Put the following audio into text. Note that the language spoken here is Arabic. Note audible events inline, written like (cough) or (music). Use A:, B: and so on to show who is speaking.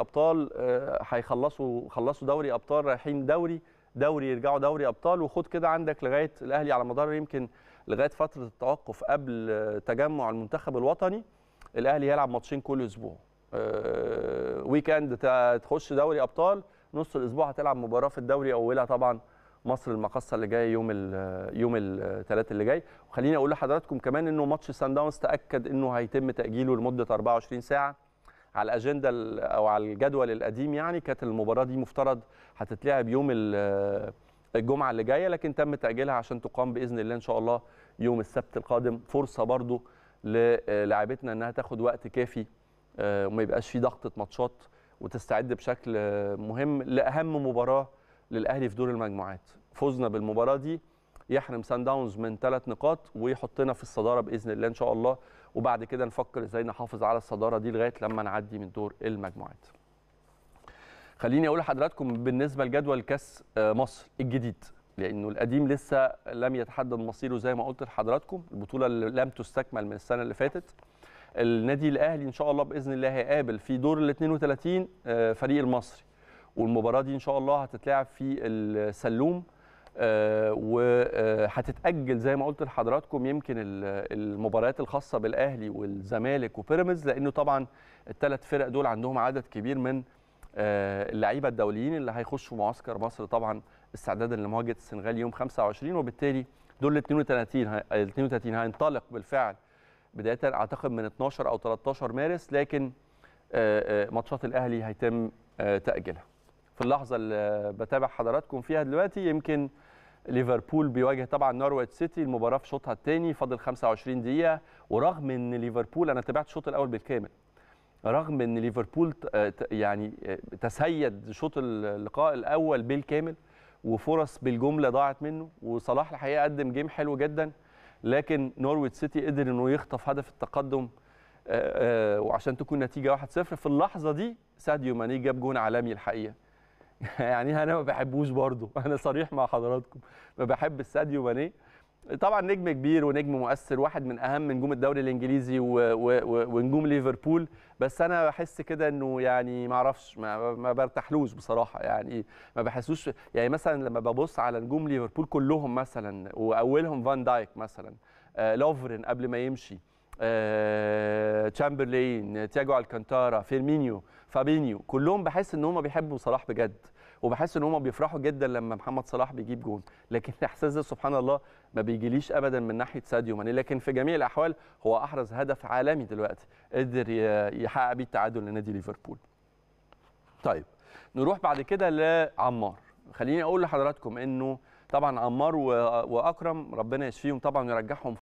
A: ابطال آه، هيخلصوا خلصوا دوري ابطال رايحين دوري دوري يرجعوا دوري ابطال وخد كده عندك لغايه الاهلي على مدار يمكن لغايه فتره التوقف قبل آه، تجمع المنتخب الوطني الاهلي يلعب ماتشين كل اسبوع ويك آه، اند تخش دوري ابطال نص الاسبوع هتلعب مباراه في الدوري اولها طبعا مصر المقصه اللي جايه يوم ال يوم الثلاث اللي جاي وخليني اقول لحضراتكم كمان انه ماتش سان داونز تاكد انه هيتم تاجيله لمده 24 ساعه على الاجنده او على الجدول القديم يعني كانت المباراه دي مفترض هتتلعب يوم الجمعه اللي جايه لكن تم تاجيلها عشان تقام باذن الله ان شاء الله يوم السبت القادم فرصه برضو للاعبتنا انها تاخد وقت كافي آه، وما يبقاش في ضغطه ماتشات وتستعد بشكل مهم لاهم مباراه للاهلي في دور المجموعات فوزنا بالمباراه دي يحرم سان داونز من ثلاث نقاط ويحطنا في الصداره باذن الله ان شاء الله وبعد كده نفكر ازاي نحافظ على الصداره دي لغايه لما نعدي من دور المجموعات. خليني اقول لحضراتكم بالنسبه لجدول كاس آه، مصر الجديد لانه القديم لسه لم يتحدد مصيره زي ما قلت لحضراتكم البطوله اللي لم تستكمل من السنه اللي فاتت النادي الاهلي ان شاء الله باذن الله هيقابل في دور ال 32 آه، فريق المصري والمباراه دي ان شاء الله هتتلعب في السلوم آه، وهتتاجل زي ما قلت لحضراتكم يمكن المباريات الخاصه بالاهلي والزمالك وبيراميدز لانه طبعا الثلاث فرق دول عندهم عدد كبير من آه، اللعيبه الدوليين اللي هيخشوا معسكر مصر طبعا استعدادا لمواجهه السنغال يوم 25 وبالتالي دول ال 32 ال 32 هينطلق بالفعل بدايه اعتقد من 12 او 13 مارس لكن آه، ماتشات الاهلي هيتم تاجيلها في اللحظه اللي بتابع حضراتكم فيها دلوقتي يمكن ليفربول بيواجه طبعا نورويتش سيتي المباراه في شوطها الثاني فاضل 25 دقيقه ورغم ان ليفربول انا تابعت الشوط الاول بالكامل رغم ان ليفربول يعني تسيد شوط اللقاء الاول بالكامل وفرص بالجمله ضاعت منه وصلاح الحقيقه قدم جيم حلو جدا لكن نورويتش سيتي قدر انه يخطف هدف التقدم وعشان تكون نتيجه 1-0 في اللحظه دي ساديو ماني جاب جون عالمي الحقيقه (laughs) يعني انا ما بحبوش برضه (laughs) انا صريح مع حضراتكم ما بحب ساديو ماني طبعا نجم كبير ونجم مؤثر واحد من اهم نجوم الدوري الانجليزي و... و... ونجوم ليفربول بس انا بحس كده انه يعني ما اعرفش ما, ما برتاحلوش بصراحه يعني ما بحسوش يعني مثلا لما ببص على نجوم ليفربول كلهم مثلا واولهم فان دايك مثلا آه لوفرين قبل ما يمشي آه، تشامبرلين تياجو الكانتارا فيرمينيو فابينيو كلهم بحس ان هم بيحبوا صلاح بجد وبحس ان هم بيفرحوا جدا لما محمد صلاح بيجيب جون لكن الاحساس (laughs) ده سبحان الله ما بيجيليش ابدا من ناحيه ساديو ماني لكن في جميع الاحوال هو احرز هدف عالمي دلوقتي قدر يحقق بيه التعادل لنادي ليفربول طيب نروح بعد كده لعمار خليني اقول لحضراتكم انه طبعا عمار واكرم ربنا يشفيهم طبعا يرجعهم